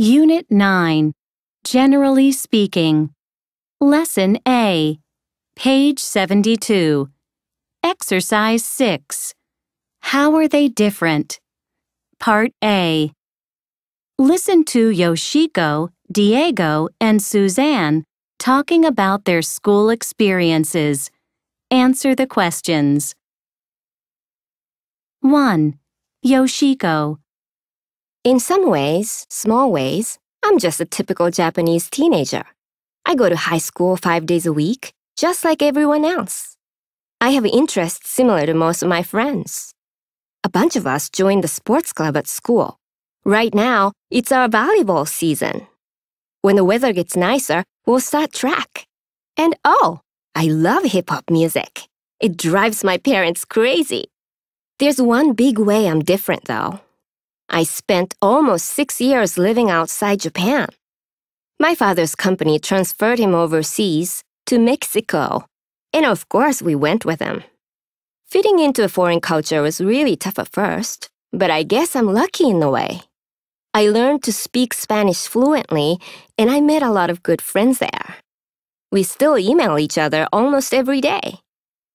Unit 9 Generally Speaking Lesson A Page 72 Exercise 6 How are they different? Part A Listen to Yoshiko, Diego, and Suzanne talking about their school experiences. Answer the questions. 1. Yoshiko in some ways, small ways, I'm just a typical Japanese teenager. I go to high school five days a week, just like everyone else. I have interests similar to most of my friends. A bunch of us joined the sports club at school. Right now, it's our volleyball season. When the weather gets nicer, we'll start track. And oh, I love hip hop music. It drives my parents crazy. There's one big way I'm different, though. I spent almost six years living outside Japan. My father's company transferred him overseas to Mexico, and of course we went with him. Fitting into a foreign culture was really tough at first, but I guess I'm lucky in a way. I learned to speak Spanish fluently, and I met a lot of good friends there. We still email each other almost every day.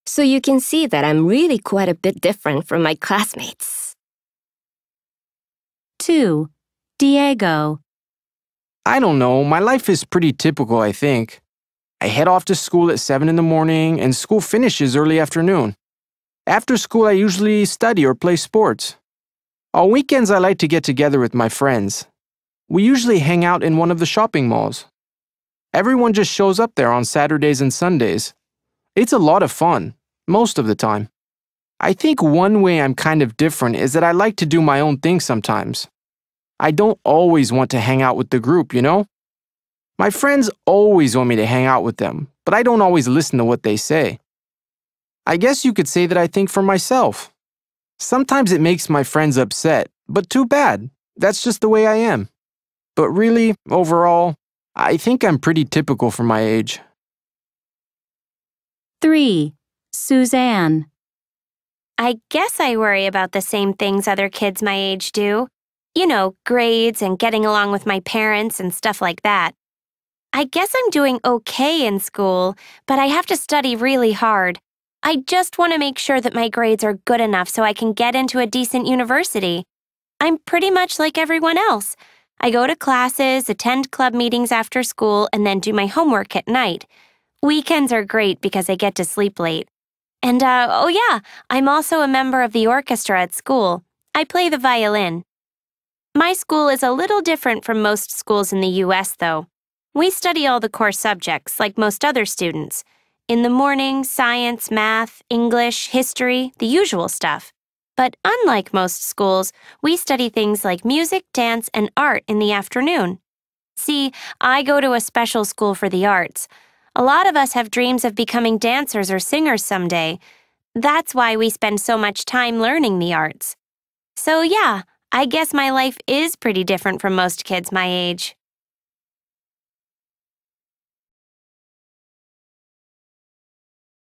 So you can see that I'm really quite a bit different from my classmates. 2. Diego. I don't know. My life is pretty typical, I think. I head off to school at 7 in the morning, and school finishes early afternoon. After school, I usually study or play sports. On weekends, I like to get together with my friends. We usually hang out in one of the shopping malls. Everyone just shows up there on Saturdays and Sundays. It's a lot of fun, most of the time. I think one way I'm kind of different is that I like to do my own thing sometimes. I don't always want to hang out with the group, you know? My friends always want me to hang out with them, but I don't always listen to what they say. I guess you could say that I think for myself. Sometimes it makes my friends upset, but too bad. That's just the way I am. But really, overall, I think I'm pretty typical for my age. 3. Suzanne I guess I worry about the same things other kids my age do. You know, grades and getting along with my parents and stuff like that. I guess I'm doing okay in school, but I have to study really hard. I just want to make sure that my grades are good enough so I can get into a decent university. I'm pretty much like everyone else. I go to classes, attend club meetings after school, and then do my homework at night. Weekends are great because I get to sleep late. And uh, oh yeah, I'm also a member of the orchestra at school. I play the violin. My school is a little different from most schools in the US, though. We study all the core subjects, like most other students. In the morning, science, math, English, history, the usual stuff. But unlike most schools, we study things like music, dance, and art in the afternoon. See, I go to a special school for the arts. A lot of us have dreams of becoming dancers or singers someday. That's why we spend so much time learning the arts. So, yeah, I guess my life is pretty different from most kids my age.